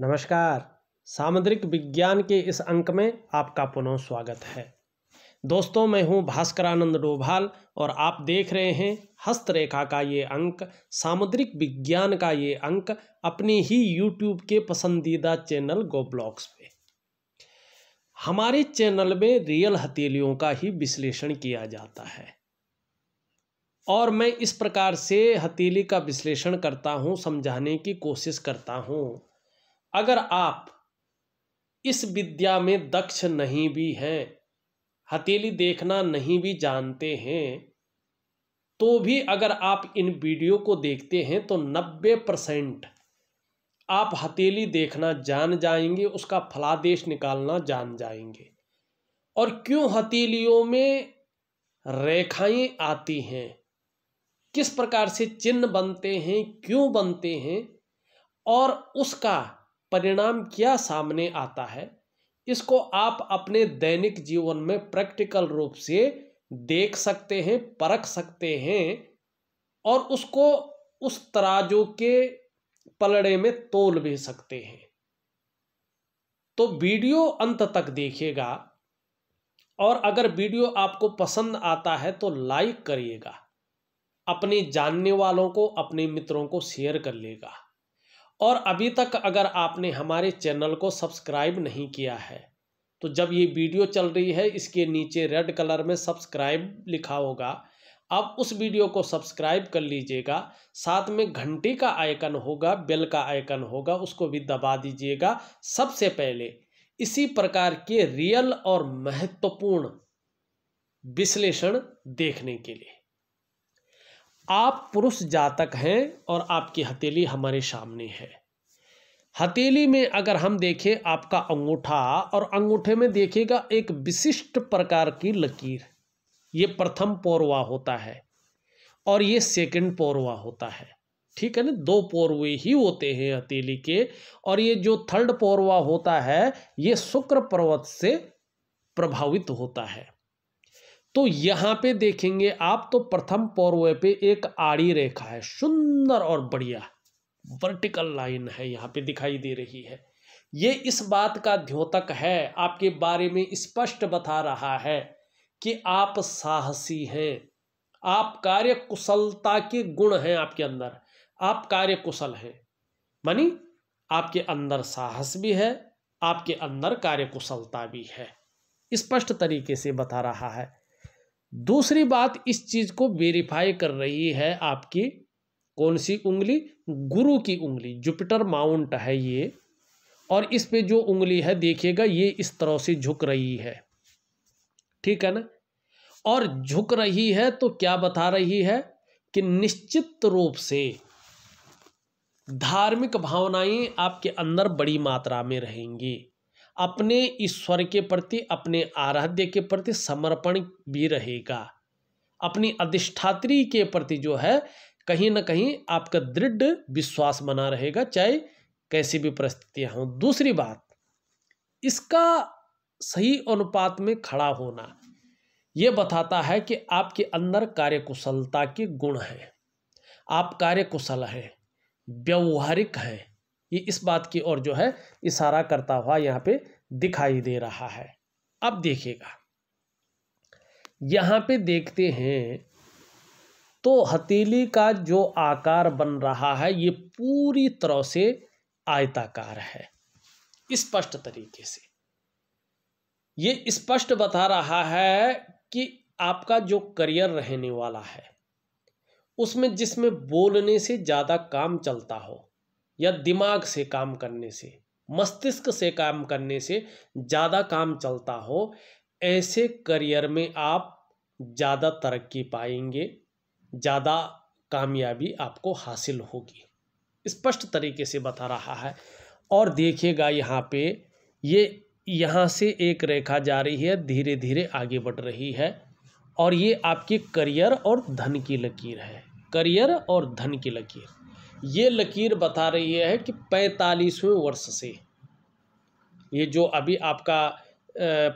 नमस्कार सामुद्रिक विज्ञान के इस अंक में आपका पुनः स्वागत है दोस्तों मैं हूं भास्करानंद डोभाल और आप देख रहे हैं हस्तरेखा का ये अंक सामुद्रिक विज्ञान का ये अंक अपने ही यूट्यूब के पसंदीदा चैनल गो ब्लॉग्स पे हमारे चैनल में रियल हथेलियों का ही विश्लेषण किया जाता है और मैं इस प्रकार से हथेली का विश्लेषण करता हूँ समझाने की कोशिश करता हूँ अगर आप इस विद्या में दक्ष नहीं भी हैं हथेली देखना नहीं भी जानते हैं तो भी अगर आप इन वीडियो को देखते हैं तो 90 परसेंट आप हथेली देखना जान जाएंगे उसका फलादेश निकालना जान जाएंगे और क्यों हथेलियों में रेखाएं आती हैं किस प्रकार से चिन्ह बनते हैं क्यों बनते हैं और उसका परिणाम क्या सामने आता है इसको आप अपने दैनिक जीवन में प्रैक्टिकल रूप से देख सकते हैं परख सकते हैं और उसको उस तराजू के पलड़े में तोल भी सकते हैं तो वीडियो अंत तक देखिएगा और अगर वीडियो आपको पसंद आता है तो लाइक करिएगा अपने जानने वालों को अपने मित्रों को शेयर कर लेगा और अभी तक अगर आपने हमारे चैनल को सब्सक्राइब नहीं किया है तो जब ये वीडियो चल रही है इसके नीचे रेड कलर में सब्सक्राइब लिखा होगा आप उस वीडियो को सब्सक्राइब कर लीजिएगा साथ में घंटी का आइकन होगा बेल का आइकन होगा उसको भी दबा दीजिएगा सबसे पहले इसी प्रकार के रियल और महत्वपूर्ण विश्लेषण देखने के लिए आप पुरुष जातक हैं और आपकी हथेली हमारे सामने है हथेली में अगर हम देखें आपका अंगूठा और अंगूठे में देखेगा एक विशिष्ट प्रकार की लकीर ये प्रथम पौरवा होता है और ये सेकंड पौरवा होता है ठीक है ना दो पौरवे ही होते हैं हथेली के और ये जो थर्ड पौरवा होता है ये शुक्र पर्वत से प्रभावित होता है तो यहाँ पे देखेंगे आप तो प्रथम पौरवे पे एक आड़ी रेखा है सुंदर और बढ़िया वर्टिकल लाइन है यहाँ पे दिखाई दे रही है ये इस बात का द्योतक है आपके बारे में स्पष्ट बता रहा है कि आप साहसी हैं आप कार्य कुशलता के गुण हैं आपके अंदर आप कार्य कुशल हैं मानी आपके अंदर साहस भी है आपके अंदर कार्य कुशलता भी है स्पष्ट तरीके से बता रहा है दूसरी बात इस चीज़ को वेरीफाई कर रही है आपकी कौन सी उंगली गुरु की उंगली जुपिटर माउंट है ये और इस पे जो उंगली है देखिएगा ये इस तरह से झुक रही है ठीक है ना और झुक रही है तो क्या बता रही है कि निश्चित रूप से धार्मिक भावनाएं आपके अंदर बड़ी मात्रा में रहेंगी अपने ईश्वर के प्रति अपने आराध्य के प्रति समर्पण भी रहेगा अपनी अधिष्ठात्री के प्रति जो है कहीं ना कहीं आपका दृढ़ विश्वास बना रहेगा चाहे कैसी भी परिस्थितियाँ हों दूसरी बात इसका सही अनुपात में खड़ा होना यह बताता है कि आपके अंदर कार्यकुशलता के गुण हैं आप कार्यकुशल हैं व्यवहारिक हैं ये इस बात की ओर जो है इशारा करता हुआ यहाँ पे दिखाई दे रहा है अब देखिएगा यहाँ पे देखते हैं तो हथेली का जो आकार बन रहा है ये पूरी तरह से आयताकार है स्पष्ट तरीके से ये स्पष्ट बता रहा है कि आपका जो करियर रहने वाला है उसमें जिसमें बोलने से ज़्यादा काम चलता हो या दिमाग से काम करने से मस्तिष्क से काम करने से ज़्यादा काम चलता हो ऐसे करियर में आप ज़्यादा तरक्की पाएंगे ज़्यादा कामयाबी आपको हासिल होगी स्पष्ट तरीके से बता रहा है और देखिएगा यहाँ पे ये यहाँ से एक रेखा जा रही है धीरे धीरे आगे बढ़ रही है और ये आपके करियर और धन की लकीर है करियर और धन की लकीर ये लकीर बता रही है कि पैंतालीसवें वर्ष से ये जो अभी आपका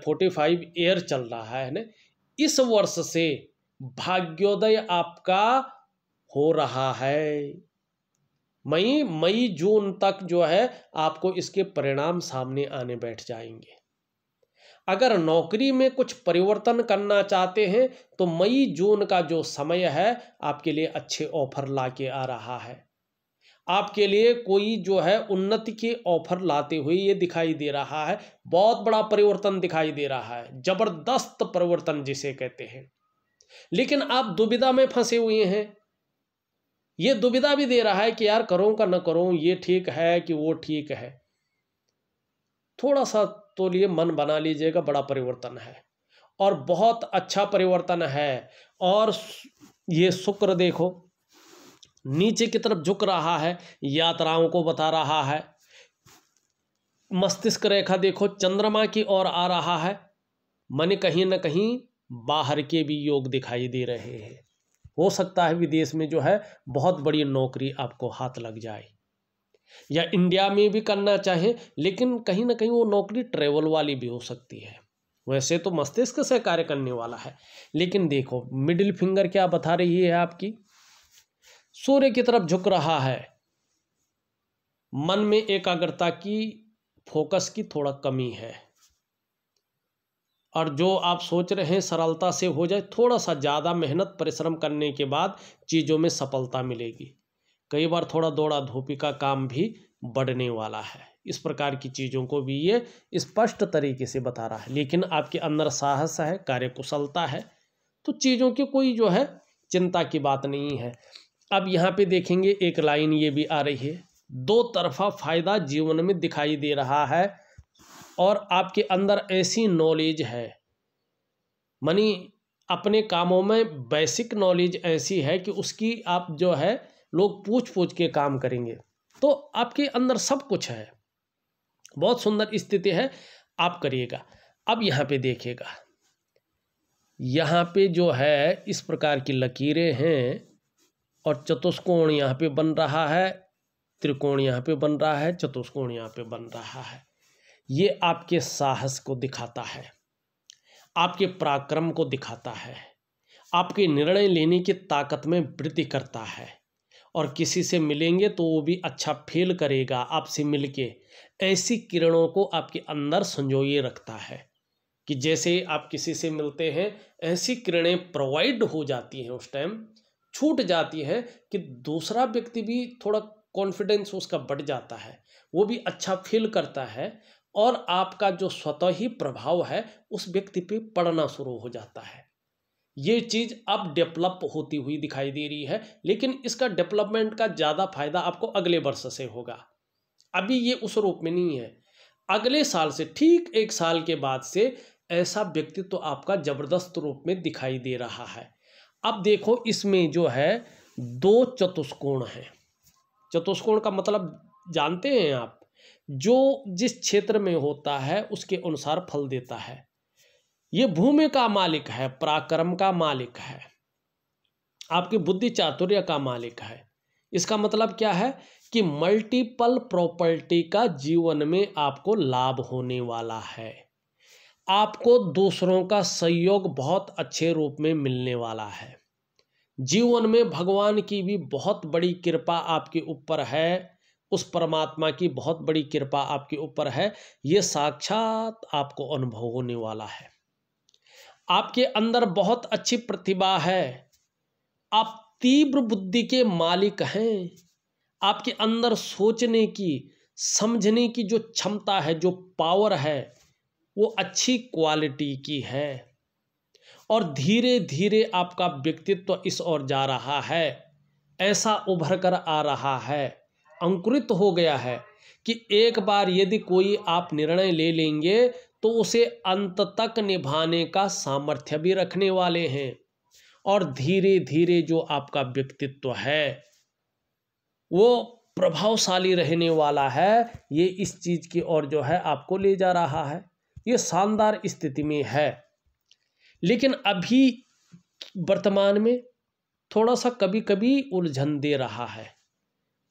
फोर्टी फाइव ईयर चल रहा है ना इस वर्ष से भाग्योदय आपका हो रहा है मई मई जून तक जो है आपको इसके परिणाम सामने आने बैठ जाएंगे अगर नौकरी में कुछ परिवर्तन करना चाहते हैं तो मई जून का जो समय है आपके लिए अच्छे ऑफर लाके आ रहा है आपके लिए कोई जो है उन्नति के ऑफर लाते हुए ये दिखाई दे रहा है बहुत बड़ा परिवर्तन दिखाई दे रहा है जबरदस्त परिवर्तन जिसे कहते हैं लेकिन आप दुविधा में फंसे हुए हैं ये दुविधा भी दे रहा है कि यार करो का ना करो ये ठीक है कि वो ठीक है थोड़ा सा तो लिए मन बना लीजिएगा बड़ा परिवर्तन है और बहुत अच्छा परिवर्तन है और ये शुक्र देखो नीचे की तरफ झुक रहा है यात्राओं को बता रहा है मस्तिष्क रेखा देखो चंद्रमा की ओर आ रहा है मन कहीं ना कहीं बाहर के भी योग दिखाई दे रहे हैं हो सकता है विदेश में जो है बहुत बड़ी नौकरी आपको हाथ लग जाए या इंडिया में भी करना चाहे लेकिन कहीं ना कहीं वो नौकरी ट्रेवल वाली भी हो सकती है वैसे तो मस्तिष्क से कार्य करने वाला है लेकिन देखो मिडिल फिंगर क्या बता रही है आपकी सूर्य की तरफ झुक रहा है मन में एकाग्रता की फोकस की थोड़ा कमी है और जो आप सोच रहे हैं सरलता से हो जाए थोड़ा सा ज़्यादा मेहनत परिश्रम करने के बाद चीज़ों में सफलता मिलेगी कई बार थोड़ा दौड़ा धोपी का काम भी बढ़ने वाला है इस प्रकार की चीज़ों को भी ये स्पष्ट तरीके से बता रहा है लेकिन आपके अंदर साहस है कार्यकुशलता है तो चीज़ों की कोई जो है चिंता की बात नहीं है अब यहाँ पे देखेंगे एक लाइन ये भी आ रही है दो तरफा फ़ायदा जीवन में दिखाई दे रहा है और आपके अंदर ऐसी नॉलेज है मनी अपने कामों में बेसिक नॉलेज ऐसी है कि उसकी आप जो है लोग पूछ पूछ के काम करेंगे तो आपके अंदर सब कुछ है बहुत सुंदर स्थिति है आप करिएगा अब यहाँ पे देखिएगा यहाँ पे जो है इस प्रकार की लकीरें हैं और चतुष्कोण यहाँ पे बन रहा है त्रिकोण यहाँ पे बन रहा है चतुष्कोण यहाँ पे बन रहा है ये आपके साहस को दिखाता है आपके पराक्रम को दिखाता है आपके निर्णय लेने की ताकत में वृद्धि करता है और किसी से मिलेंगे तो वो भी अच्छा फील करेगा आपसे मिलके ऐसी किरणों को आपके अंदर संजोए रखता है कि जैसे आप किसी से मिलते हैं ऐसी किरणें प्रोवाइड हो जाती हैं उस टाइम छूट जाती है कि दूसरा व्यक्ति भी थोड़ा कॉन्फिडेंस उसका बढ़ जाता है वो भी अच्छा फील करता है और आपका जो स्वतः ही प्रभाव है उस व्यक्ति पे पड़ना शुरू हो जाता है ये चीज़ अब डेवलप होती हुई दिखाई दे रही है लेकिन इसका डेवलपमेंट का ज़्यादा फायदा आपको अगले वर्ष से होगा अभी ये उस रूप में नहीं है अगले साल से ठीक एक साल के बाद से ऐसा व्यक्तित्व तो आपका जबरदस्त रूप में दिखाई दे रहा है अब देखो इसमें जो है दो चतुष्कोण हैं चतुष्कोण का मतलब जानते हैं आप जो जिस क्षेत्र में होता है उसके अनुसार फल देता है ये भूमि का मालिक है पराक्रम का मालिक है आपकी बुद्धि चातुर्य का मालिक है इसका मतलब क्या है कि मल्टीपल प्रॉपर्टी का जीवन में आपको लाभ होने वाला है आपको दूसरों का सहयोग बहुत अच्छे रूप में मिलने वाला है जीवन में भगवान की भी बहुत बड़ी कृपा आपके ऊपर है उस परमात्मा की बहुत बड़ी कृपा आपके ऊपर है ये साक्षात आपको अनुभव होने वाला है आपके अंदर बहुत अच्छी प्रतिभा है आप तीव्र बुद्धि के मालिक हैं आपके अंदर सोचने की समझने की जो क्षमता है जो पावर है वो अच्छी क्वालिटी की है और धीरे धीरे आपका व्यक्तित्व इस ओर जा रहा है ऐसा उभर कर आ रहा है अंकुरित हो गया है कि एक बार यदि कोई आप निर्णय ले लेंगे तो उसे अंत तक निभाने का सामर्थ्य भी रखने वाले हैं और धीरे धीरे जो आपका व्यक्तित्व है वो प्रभावशाली रहने वाला है ये इस चीज़ की ओर जो है आपको ले जा रहा है ये शानदार स्थिति में है लेकिन अभी वर्तमान में थोड़ा सा कभी कभी उलझन दे रहा है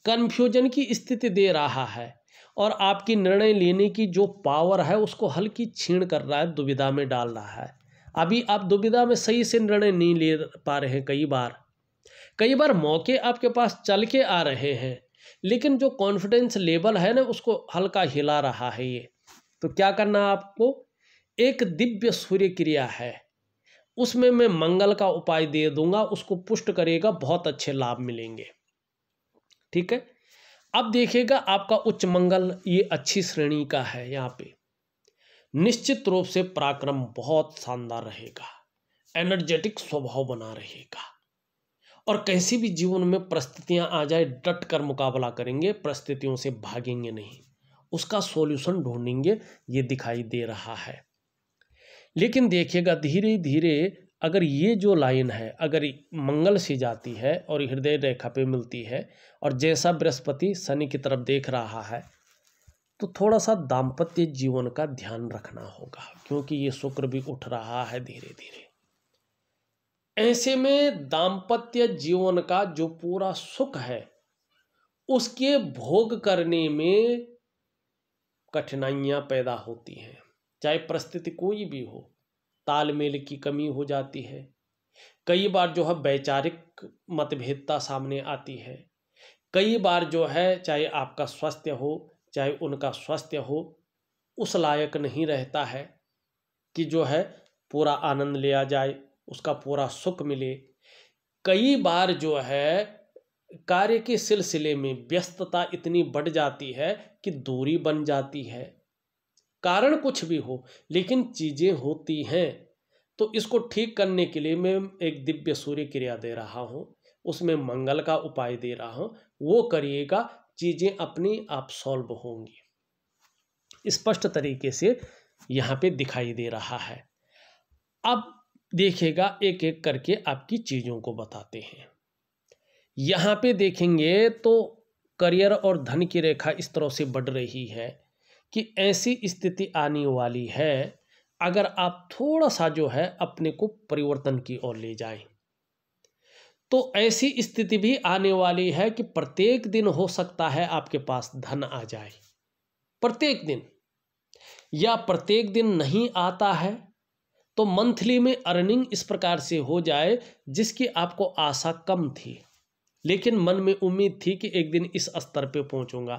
कन्फ्यूजन की स्थिति दे रहा है और आपकी निर्णय लेने की जो पावर है उसको हल्की छीण कर रहा है दुविधा में डाल रहा है अभी आप दुविधा में सही से निर्णय नहीं ले पा रहे हैं कई बार कई बार मौके आपके पास चल के आ रहे हैं लेकिन जो कॉन्फिडेंस लेवल है ना उसको हल्का हिला रहा है ये तो क्या करना आपको एक दिव्य सूर्य क्रिया है उसमें मैं मंगल का उपाय दे दूंगा उसको पुष्ट करेगा बहुत अच्छे लाभ मिलेंगे ठीक है अब देखिएगा आपका उच्च मंगल ये अच्छी श्रेणी का है यहाँ पे निश्चित रूप से पराक्रम बहुत शानदार रहेगा एनर्जेटिक स्वभाव बना रहेगा और कैसी भी जीवन में परिस्थितियां आ जाए डट कर मुकाबला करेंगे परिस्थितियों से भागेंगे नहीं उसका सॉल्यूशन ढूंढेंगे ये दिखाई दे रहा है लेकिन देखिएगा धीरे धीरे अगर ये जो लाइन है अगर मंगल से जाती है और हृदय रेखा पे मिलती है और जैसा बृहस्पति शनि की तरफ देख रहा है तो थोड़ा सा दाम्पत्य जीवन का ध्यान रखना होगा क्योंकि ये शुक्र भी उठ रहा है धीरे धीरे ऐसे में दाम्पत्य जीवन का जो पूरा सुख है उसके भोग करने में कठिनाइयाँ पैदा होती हैं चाहे परिस्थिति कोई भी हो तालमेल की कमी हो जाती है कई बार जो है वैचारिक मतभेदता सामने आती है कई बार जो है चाहे आपका स्वास्थ्य हो चाहे उनका स्वास्थ्य हो उस लायक नहीं रहता है कि जो है पूरा आनंद लिया जाए उसका पूरा सुख मिले कई बार जो है कार्य के सिलसिले में व्यस्तता इतनी बढ़ जाती है की दूरी बन जाती है कारण कुछ भी हो लेकिन चीज़ें होती हैं तो इसको ठीक करने के लिए मैं एक दिव्य सूर्य क्रिया दे रहा हूँ उसमें मंगल का उपाय दे रहा हूँ वो करिएगा चीज़ें अपने आप सॉल्व होंगी स्पष्ट तरीके से यहाँ पे दिखाई दे रहा है अब देखिएगा एक एक करके आपकी चीज़ों को बताते हैं यहाँ पे देखेंगे तो करियर और धन की रेखा इस तरह से बढ़ रही है कि ऐसी स्थिति आने वाली है अगर आप थोड़ा सा जो है अपने को परिवर्तन की ओर ले जाएं तो ऐसी स्थिति भी आने वाली है कि प्रत्येक दिन हो सकता है आपके पास धन आ जाए प्रत्येक दिन या प्रत्येक दिन नहीं आता है तो मंथली में अर्निंग इस प्रकार से हो जाए जिसकी आपको आशा कम थी लेकिन मन में उम्मीद थी कि एक दिन इस स्तर पे पहुंचूंगा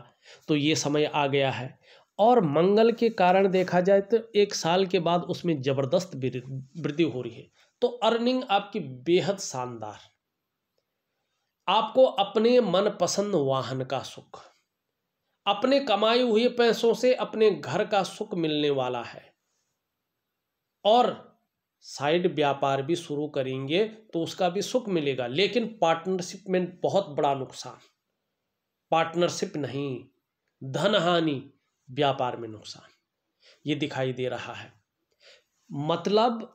तो ये समय आ गया है और मंगल के कारण देखा जाए तो एक साल के बाद उसमें ज़बरदस्त वृद्धि हो रही है तो अर्निंग आपकी बेहद शानदार आपको अपने मनपसंद वाहन का सुख अपने कमाए हुए पैसों से अपने घर का सुख मिलने वाला है और साइड व्यापार भी शुरू करेंगे तो उसका भी सुख मिलेगा लेकिन पार्टनरशिप में बहुत बड़ा नुकसान पार्टनरशिप नहीं धन हानि व्यापार में नुकसान ये दिखाई दे रहा है मतलब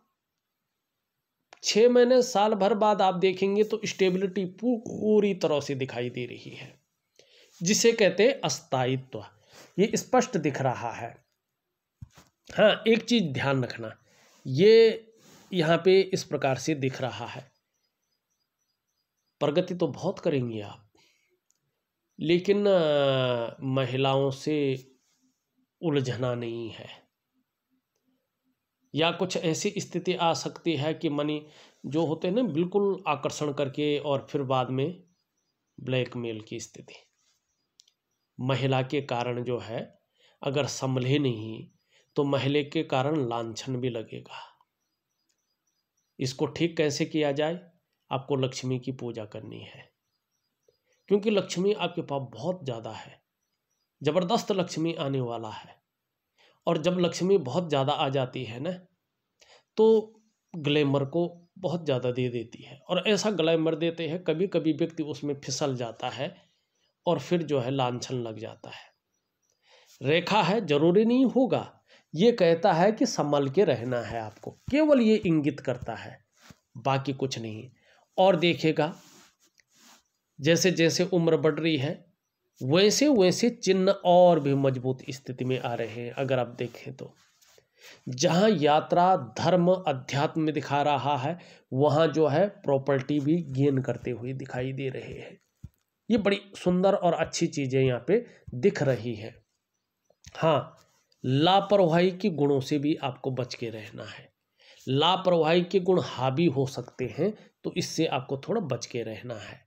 छः महीने साल भर बाद आप देखेंगे तो स्टेबिलिटी पूरी तरह से दिखाई दे रही है जिसे कहते हैं अस्थायित्व ये स्पष्ट दिख रहा है हाँ एक चीज़ ध्यान रखना ये यहाँ पे इस प्रकार से दिख रहा है प्रगति तो बहुत करेंगी आप लेकिन महिलाओं से उलझना नहीं है या कुछ ऐसी स्थिति आ सकती है कि मनी जो होते हैं ना बिल्कुल आकर्षण करके और फिर बाद में ब्लैकमेल की स्थिति महिला के कारण जो है अगर संभले नहीं तो महिला के कारण लांछन भी लगेगा इसको ठीक कैसे किया जाए आपको लक्ष्मी की पूजा करनी है क्योंकि लक्ष्मी आपके पास बहुत ज़्यादा है ज़बरदस्त लक्ष्मी आने वाला है और जब लक्ष्मी बहुत ज़्यादा आ जाती है ना तो ग्लैमर को बहुत ज़्यादा दे देती है और ऐसा ग्लैमर देते हैं कभी कभी व्यक्ति उसमें फिसल जाता है और फिर जो है लाछन लग जाता है रेखा है जरूरी नहीं होगा ये कहता है कि संभल के रहना है आपको केवल ये इंगित करता है बाकी कुछ नहीं और देखेगा जैसे जैसे उम्र बढ़ रही है वैसे वैसे चिन्ह और भी मजबूत स्थिति में आ रहे हैं अगर आप देखें तो जहां यात्रा धर्म अध्यात्म दिखा रहा है वहां जो है प्रॉपर्टी भी गेन करते हुए दिखाई दे रहे हैं ये बड़ी सुंदर और अच्छी चीज़ें यहाँ पे दिख रही है हाँ लापरवाही के गुणों से भी आपको बच के रहना है लापरवाही के गुण हावी हो सकते हैं तो इससे आपको थोड़ा बच के रहना है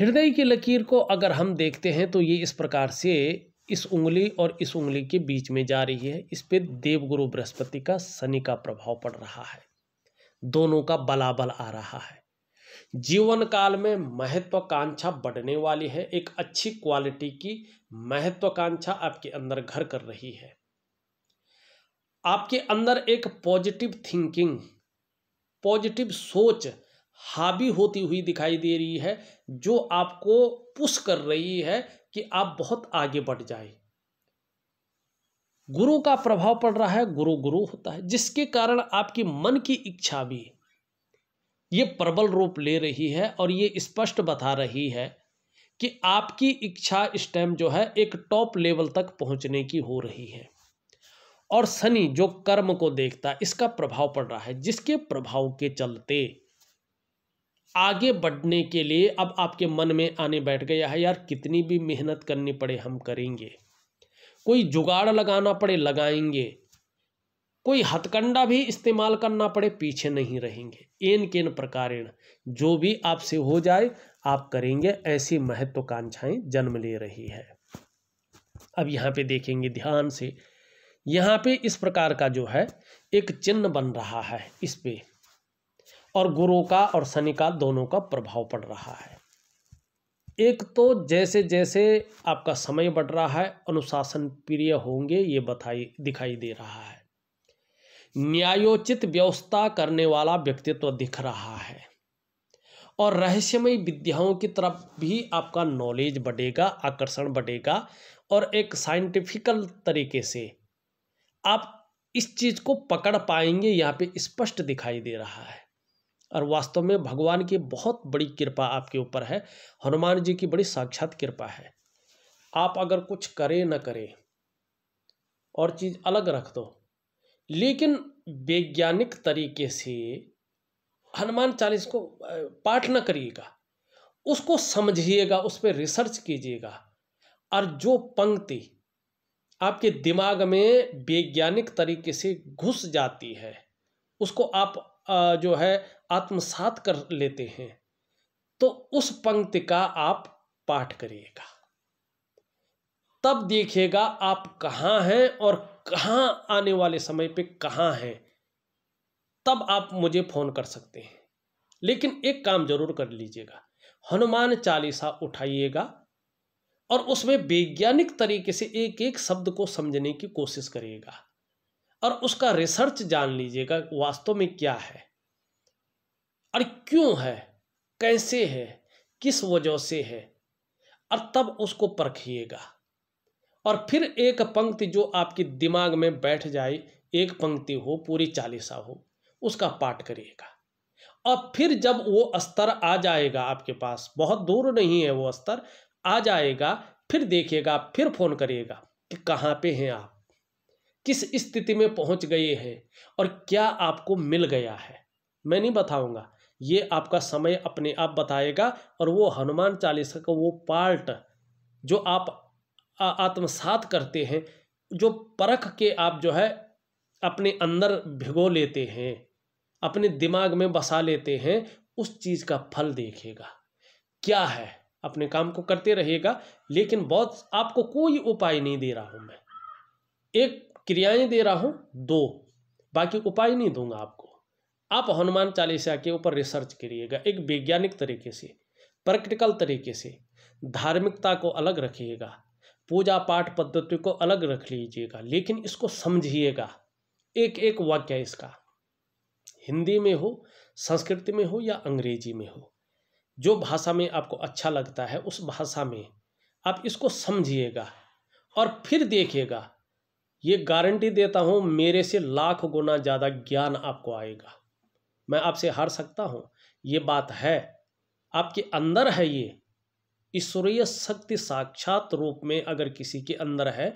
हृदय की लकीर को अगर हम देखते हैं तो ये इस प्रकार से इस उंगली और इस उंगली के बीच में जा रही है इस पर देवगुरु बृहस्पति का शनि का प्रभाव पड़ रहा है दोनों का बलाबल आ रहा है जीवन काल में महत्वाकांक्षा बढ़ने वाली है एक अच्छी क्वालिटी की महत्वाकांक्षा आपके अंदर घर कर रही है आपके अंदर एक पॉजिटिव थिंकिंग पॉजिटिव सोच हावी होती हुई दिखाई दे रही है जो आपको पुश कर रही है कि आप बहुत आगे बढ़ जाए गुरु का प्रभाव पड़ रहा है गुरु गुरु होता है जिसके कारण आपकी मन की इच्छा भी ये प्रबल रूप ले रही है और ये स्पष्ट बता रही है कि आपकी इच्छा टाइम जो है एक टॉप लेवल तक पहुंचने की हो रही है और शनि जो कर्म को देखता है इसका प्रभाव पड़ रहा है जिसके प्रभाव के चलते आगे बढ़ने के लिए अब आपके मन में आने बैठ गया है यार कितनी भी मेहनत करनी पड़े हम करेंगे कोई जुगाड़ लगाना पड़े लगाएंगे कोई हथकंडा भी इस्तेमाल करना पड़े पीछे नहीं रहेंगे एन केन प्रकारेण जो भी आपसे हो जाए आप करेंगे ऐसी महत्वाकांक्षाएं जन्म ले रही है अब यहाँ पे देखेंगे ध्यान से यहाँ पे इस प्रकार का जो है एक चिन्ह बन रहा है इस पे और गुरु का और शनि का दोनों का प्रभाव पड़ रहा है एक तो जैसे जैसे आपका समय बढ़ रहा है अनुशासन प्रिय होंगे ये बताई दिखाई दे रहा है न्यायोचित व्यवस्था करने वाला व्यक्तित्व दिख रहा है और रहस्यमय विद्याओं की तरफ भी आपका नॉलेज बढ़ेगा आकर्षण बढ़ेगा और एक साइंटिफिकल तरीके से आप इस चीज़ को पकड़ पाएंगे यहाँ पे स्पष्ट दिखाई दे रहा है और वास्तव में भगवान की बहुत बड़ी कृपा आपके ऊपर है हनुमान जी की बड़ी साक्षात कृपा है आप अगर कुछ करें ना करें और चीज़ अलग रख दो लेकिन वैज्ञानिक तरीके से हनुमान चालीस को पाठ न करिएगा उसको समझिएगा उस पर रिसर्च कीजिएगा और जो पंक्ति आपके दिमाग में वैज्ञानिक तरीके से घुस जाती है उसको आप जो है आत्मसात कर लेते हैं तो उस पंक्ति का आप पाठ करिएगा तब देखिएगा आप कहाँ हैं और कहाँ आने वाले समय पे कहाँ हैं तब आप मुझे फ़ोन कर सकते हैं लेकिन एक काम जरूर कर लीजिएगा हनुमान चालीसा उठाइएगा और उसमें वैज्ञानिक तरीके से एक एक शब्द को समझने की कोशिश करिएगा और उसका रिसर्च जान लीजिएगा वास्तव में क्या है और क्यों है कैसे है किस वजह से है और तब उसको परखिएगा और फिर एक पंक्ति जो आपके दिमाग में बैठ जाए एक पंक्ति हो पूरी चालीसा हो उसका पाठ करिएगा और फिर जब वो स्तर आ जाएगा आपके पास बहुत दूर नहीं है वो स्तर आ जाएगा फिर देखिएगा फिर फोन करिएगा कि कहाँ पे हैं आप किस स्थिति में पहुंच गए हैं और क्या आपको मिल गया है मैं नहीं बताऊंगा ये आपका समय अपने आप बताएगा और वो हनुमान चालीसा का वो पार्ट जो आप आत्मसात करते हैं जो परख के आप जो है अपने अंदर भिगो लेते हैं अपने दिमाग में बसा लेते हैं उस चीज़ का फल देखेगा क्या है अपने काम को करते रहेगा लेकिन बहुत आपको कोई उपाय नहीं दे रहा हूँ मैं एक क्रियाएं दे रहा हूँ दो बाकी उपाय नहीं दूंगा आपको आप हनुमान चालीसा के ऊपर रिसर्च करिएगा एक वैज्ञानिक तरीके से प्रैक्टिकल तरीके से धार्मिकता को अलग रखिएगा पूजा पाठ पद्धति को अलग रख लीजिएगा लेकिन इसको समझिएगा एक एक वाक्य इसका हिंदी में हो संस्कृत में हो या अंग्रेजी में हो जो भाषा में आपको अच्छा लगता है उस भाषा में आप इसको समझिएगा और फिर देखिएगा ये गारंटी देता हूँ मेरे से लाख गुना ज़्यादा ज्ञान आपको आएगा मैं आपसे हार सकता हूँ ये बात है आपके अंदर है ये ईश्वरीय शक्ति साक्षात रूप में अगर किसी के अंदर है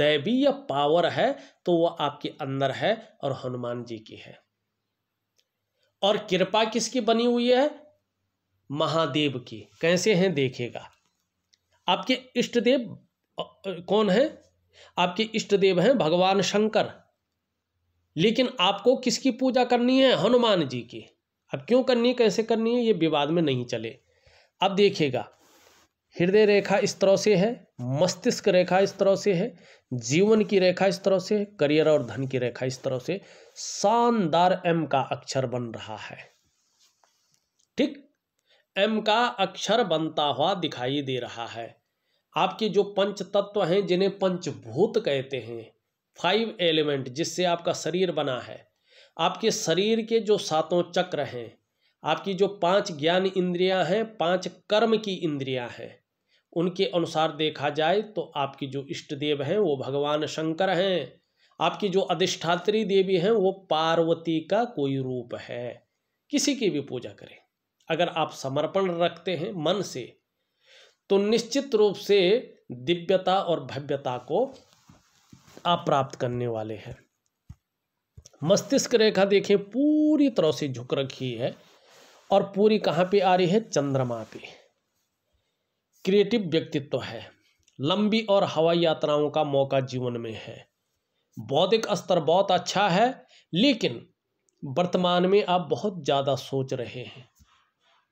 दैवीय पावर है तो वह आपके अंदर है और हनुमान जी की है और कृपा किसकी बनी हुई है महादेव की कैसे हैं देखेगा आपके इष्ट देव कौन है आपके इष्ट देव हैं भगवान शंकर लेकिन आपको किसकी पूजा करनी है हनुमान जी की अब क्यों करनी है कैसे करनी है ये विवाद में नहीं चले अब देखिएगा हृदय रेखा इस तरह से है मस्तिष्क रेखा इस तरह से है जीवन की रेखा इस तरह से करियर और धन की रेखा इस तरह से शानदार एम का अक्षर बन रहा है ठीक एम का अक्षर बनता हुआ दिखाई दे रहा है आपके जो पंच तत्व हैं जिन्हें पंचभूत कहते हैं फाइव एलिमेंट जिससे आपका शरीर बना है आपके शरीर के जो सातों चक्र हैं आपकी जो पांच ज्ञान इंद्रियां हैं पांच कर्म की इंद्रियां हैं उनके अनुसार देखा जाए तो आपकी जो इष्ट देव हैं वो भगवान शंकर हैं आपकी जो अधिष्ठात्री देवी हैं वो पार्वती का कोई रूप है किसी की भी पूजा करें अगर आप समर्पण रखते हैं मन से तो निश्चित रूप से दिव्यता और भव्यता को आप प्राप्त करने वाले हैं मस्तिष्क रेखा देखें पूरी तरह से झुक रखी है और पूरी कहाँ पे आ रही है चंद्रमा पे क्रिएटिव व्यक्तित्व है लंबी और हवाई यात्राओं का मौका जीवन में है बौद्धिक स्तर बहुत अच्छा है लेकिन वर्तमान में आप बहुत ज़्यादा सोच रहे हैं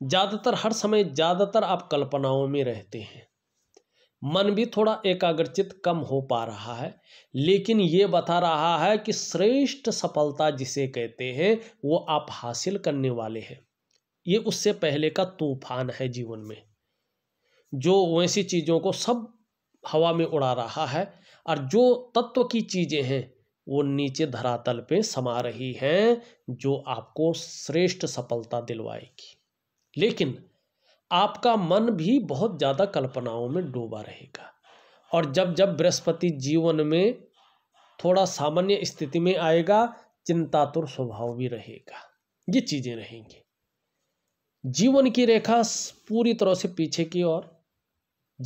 ज़्यादातर हर समय ज़्यादातर आप कल्पनाओं में रहते हैं मन भी थोड़ा एकाग्रचित कम हो पा रहा है लेकिन ये बता रहा है कि श्रेष्ठ सफलता जिसे कहते हैं वो आप हासिल करने वाले हैं ये उससे पहले का तूफान है जीवन में जो वैसी चीज़ों को सब हवा में उड़ा रहा है और जो तत्व की चीज़ें हैं वो नीचे धरातल पे समा रही हैं जो आपको श्रेष्ठ सफलता दिलवाएगी लेकिन आपका मन भी बहुत ज़्यादा कल्पनाओं में डूबा रहेगा और जब जब बृहस्पति जीवन में थोड़ा सामान्य स्थिति में आएगा चिंतातुर स्वभाव भी रहेगा ये चीज़ें रहेंगी जीवन की रेखा पूरी तरह से पीछे की ओर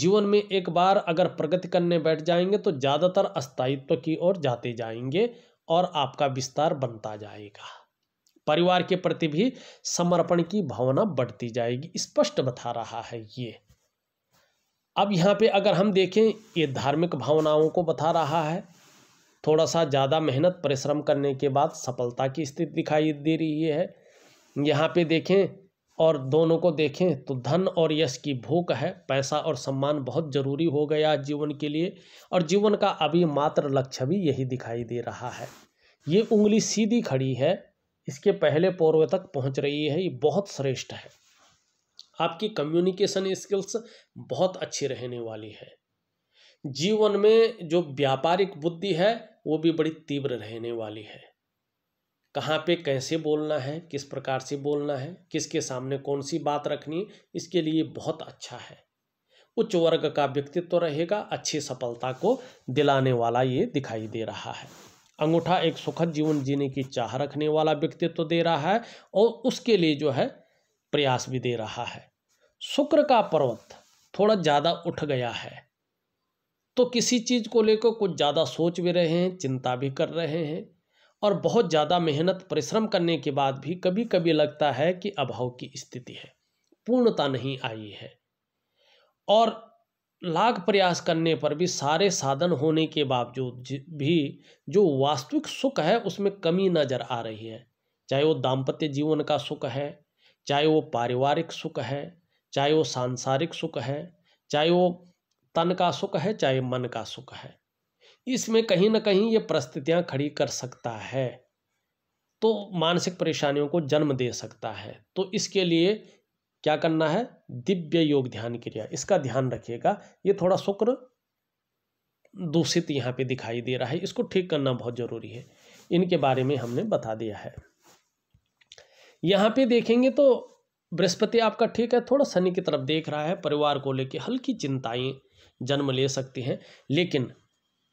जीवन में एक बार अगर प्रगति करने बैठ जाएंगे तो ज़्यादातर अस्थायित्व की ओर जाते जाएंगे और आपका विस्तार बनता जाएगा परिवार के प्रति भी समर्पण की भावना बढ़ती जाएगी स्पष्ट बता रहा है ये अब यहाँ पे अगर हम देखें ये धार्मिक भावनाओं को बता रहा है थोड़ा सा ज़्यादा मेहनत परिश्रम करने के बाद सफलता की स्थिति दिखाई दे रही है यहाँ पे देखें और दोनों को देखें तो धन और यश की भूख है पैसा और सम्मान बहुत जरूरी हो गया जीवन के लिए और जीवन का अभी मात्र लक्ष्य भी यही दिखाई दे रहा है ये उंगली सीधी खड़ी है इसके पहले पौर्व तक पहुंच रही है ये बहुत श्रेष्ठ है आपकी कम्युनिकेशन स्किल्स बहुत अच्छी रहने वाली है जीवन में जो व्यापारिक बुद्धि है वो भी बड़ी तीव्र रहने वाली है कहाँ पे कैसे बोलना है किस प्रकार से बोलना है किसके सामने कौन सी बात रखनी इसके लिए बहुत अच्छा है उच्च वर्ग का व्यक्तित्व तो रहेगा अच्छी सफलता को दिलाने वाला ये दिखाई दे रहा है अंगूठा एक सुखद जीवन जीने की चाह रखने वाला व्यक्तित्व तो दे रहा है और उसके लिए जो है प्रयास भी दे रहा है शुक्र का पर्वत थोड़ा ज़्यादा उठ गया है तो किसी चीज़ को लेकर कुछ ज़्यादा सोच भी रहे हैं चिंता भी कर रहे हैं और बहुत ज़्यादा मेहनत परिश्रम करने के बाद भी कभी कभी लगता है कि अभाव की स्थिति है पूर्णता नहीं आई है और लाख प्रयास करने पर भी सारे साधन होने के बावजूद भी जो वास्तविक सुख है उसमें कमी नज़र आ रही है चाहे वो दाम्पत्य जीवन का सुख है चाहे वो पारिवारिक सुख है चाहे वो सांसारिक सुख है चाहे वो तन का सुख है चाहे मन का सुख है इसमें कहीं ना कहीं ये परिस्थितियाँ खड़ी कर सकता है तो मानसिक परेशानियों को जन्म दे सकता है तो इसके लिए क्या करना है दिव्य योग ध्यान क्रिया इसका ध्यान रखिएगा ये थोड़ा शुक्र दूषित यहाँ पे दिखाई दे रहा है इसको ठीक करना बहुत ज़रूरी है इनके बारे में हमने बता दिया है यहाँ पे देखेंगे तो बृहस्पति आपका ठीक है थोड़ा शनि की तरफ देख रहा है परिवार को लेके हल्की चिंताएं जन्म ले सकती हैं लेकिन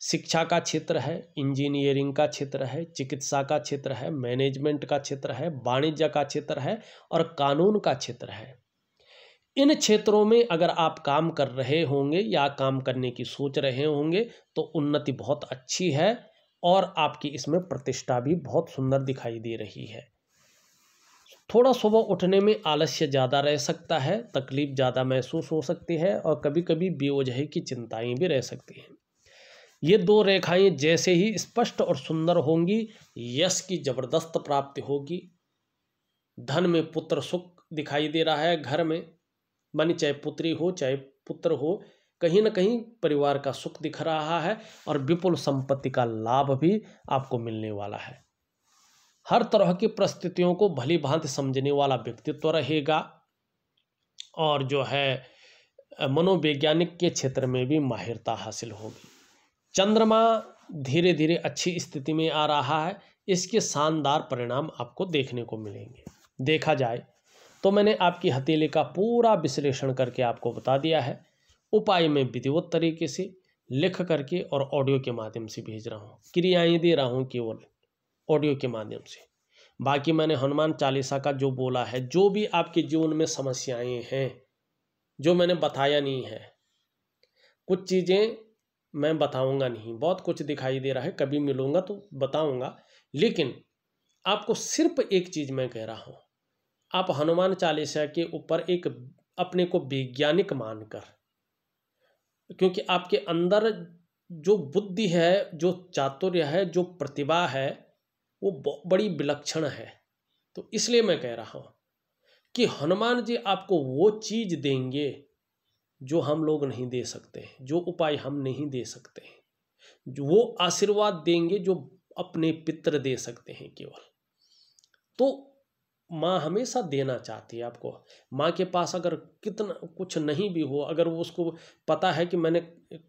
शिक्षा का क्षेत्र है इंजीनियरिंग का क्षेत्र है चिकित्सा का क्षेत्र है मैनेजमेंट का क्षेत्र है वाणिज्य का क्षेत्र है और कानून का क्षेत्र है इन क्षेत्रों में अगर आप काम कर रहे होंगे या काम करने की सोच रहे होंगे तो उन्नति बहुत अच्छी है और आपकी इसमें प्रतिष्ठा भी बहुत सुंदर दिखाई दे रही है थोड़ा सुबह उठने में आलस्य ज़्यादा रह सकता है तकलीफ़ ज़्यादा महसूस हो सकती है और कभी कभी बेवजह की चिंताएं भी रह सकती हैं ये दो रेखाएं जैसे ही स्पष्ट और सुंदर होंगी यश की जबरदस्त प्राप्ति होगी धन में पुत्र सुख दिखाई दे रहा है घर में मानी चाहे पुत्री हो चाहे पुत्र हो कहीं ना कहीं परिवार का सुख दिख रहा है और विपुल संपत्ति का लाभ भी आपको मिलने वाला है हर तरह की परिस्थितियों को भली भांति समझने वाला व्यक्तित्व रहेगा और जो है मनोवैज्ञानिक के क्षेत्र में भी माहिरता हासिल होगी चंद्रमा धीरे धीरे अच्छी स्थिति में आ रहा है इसके शानदार परिणाम आपको देखने को मिलेंगे देखा जाए तो मैंने आपकी हथेली का पूरा विश्लेषण करके आपको बता दिया है उपाय में विधिवत तरीके से लिख करके और ऑडियो के माध्यम से भेज रहा हूँ क्रियाएँ दे रहा हूँ केवल ऑडियो के माध्यम से बाकी मैंने हनुमान चालीसा का जो बोला है जो भी आपके जीवन में समस्याएं हैं जो मैंने बताया नहीं है कुछ चीज़ें मैं बताऊंगा नहीं बहुत कुछ दिखाई दे रहा है कभी मिलूंगा तो बताऊंगा लेकिन आपको सिर्फ एक चीज़ मैं कह रहा हूँ आप हनुमान चालीसा के ऊपर एक अपने को वैज्ञानिक मानकर क्योंकि आपके अंदर जो बुद्धि है जो चातुर्य है जो प्रतिभा है वो बड़ी विलक्षण है तो इसलिए मैं कह रहा हूँ कि हनुमान जी आपको वो चीज़ देंगे जो हम लोग नहीं दे सकते हैं जो उपाय हम नहीं दे सकते हैं जो वो आशीर्वाद देंगे जो अपने पितर दे सकते हैं केवल तो माँ हमेशा देना चाहती है आपको माँ के पास अगर कितना कुछ नहीं भी हो अगर वो उसको पता है कि मैंने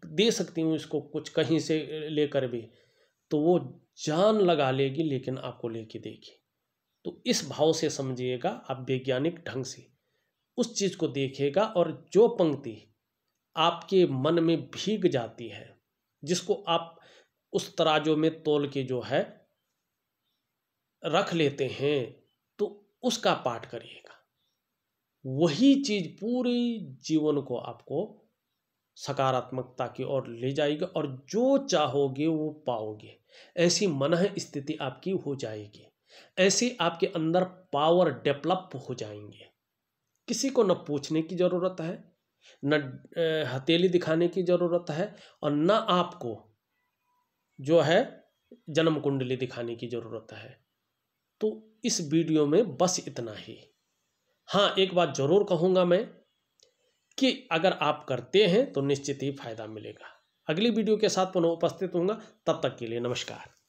दे सकती हूँ इसको कुछ कहीं से लेकर भी तो वो जान लगा लेगी लेकिन आपको लेके देगी तो इस भाव से समझिएगा आप वैज्ञानिक ढंग से उस चीज़ को देखेगा और जो पंक्ति आपके मन में भीग जाती है जिसको आप उस तराजो में तोल के जो है रख लेते हैं तो उसका पाठ करिएगा वही चीज़ पूरे जीवन को आपको सकारात्मकता की ओर ले जाएगी और जो चाहोगे वो पाओगे ऐसी मन स्थिति आपकी हो जाएगी ऐसी आपके अंदर पावर डेवलप हो जाएंगे किसी को न पूछने की ज़रूरत है न हथेली दिखाने की ज़रूरत है और न आपको जो है जन्म कुंडली दिखाने की ज़रूरत है तो इस वीडियो में बस इतना ही हाँ एक बात ज़रूर कहूँगा मैं कि अगर आप करते हैं तो निश्चित ही फायदा मिलेगा अगली वीडियो के साथ पुनः उपस्थित होऊंगा तब तक के लिए नमस्कार